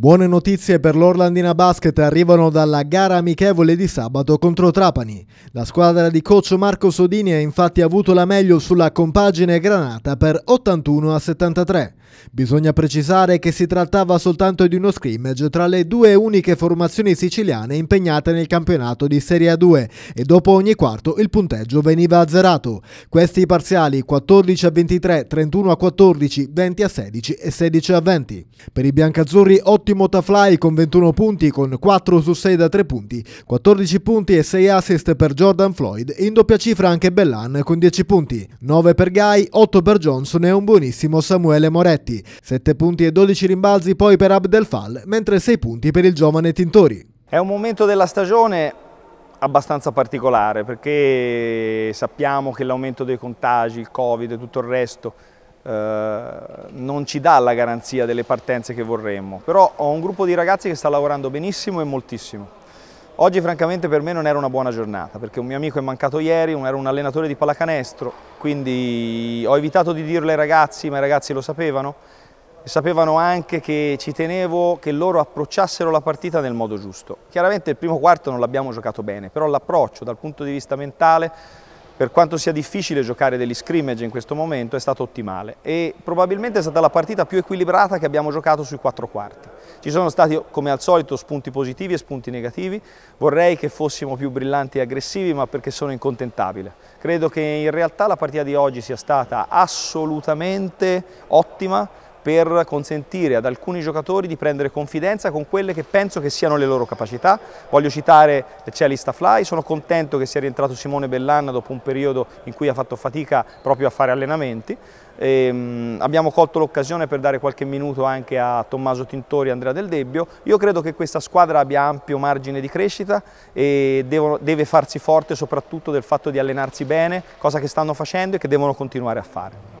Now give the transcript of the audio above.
Buone notizie per l'Orlandina Basket arrivano dalla gara amichevole di sabato contro Trapani. La squadra di coach Marco Sodini ha infatti avuto la meglio sulla compagine granata per 81 a 73. Bisogna precisare che si trattava soltanto di uno scrimmage tra le due uniche formazioni siciliane impegnate nel campionato di Serie A2 e dopo ogni quarto il punteggio veniva azzerato. Questi parziali 14 a 23, 31 a 14, 20 a 16 e 16 a 20. Per i biancazzurri 8 ottimo Tafly con 21 punti, con 4 su 6 da 3 punti, 14 punti e 6 assist per Jordan Floyd, in doppia cifra anche Bellan con 10 punti, 9 per Guy, 8 per Johnson e un buonissimo Samuele Moretti, 7 punti e 12 rimbalzi poi per Abdelfal, mentre 6 punti per il giovane Tintori. È un momento della stagione abbastanza particolare perché sappiamo che l'aumento dei contagi, il Covid e tutto il resto eh, non ci dà la garanzia delle partenze che vorremmo, però ho un gruppo di ragazzi che sta lavorando benissimo e moltissimo. Oggi francamente per me non era una buona giornata perché un mio amico è mancato ieri, era un allenatore di pallacanestro, quindi ho evitato di dirlo ai ragazzi, ma i ragazzi lo sapevano e sapevano anche che ci tenevo che loro approcciassero la partita nel modo giusto. Chiaramente il primo quarto non l'abbiamo giocato bene, però l'approccio dal punto di vista mentale per quanto sia difficile giocare degli scrimmage in questo momento è stato ottimale e probabilmente è stata la partita più equilibrata che abbiamo giocato sui quattro quarti. Ci sono stati come al solito spunti positivi e spunti negativi, vorrei che fossimo più brillanti e aggressivi ma perché sono incontentabile. Credo che in realtà la partita di oggi sia stata assolutamente ottima per consentire ad alcuni giocatori di prendere confidenza con quelle che penso che siano le loro capacità. Voglio citare Celista Fly, sono contento che sia rientrato Simone Bellanna dopo un periodo in cui ha fatto fatica proprio a fare allenamenti. E ehm, abbiamo colto l'occasione per dare qualche minuto anche a Tommaso Tintori e Andrea Del Debbio. Io credo che questa squadra abbia ampio margine di crescita e deve farsi forte soprattutto del fatto di allenarsi bene, cosa che stanno facendo e che devono continuare a fare.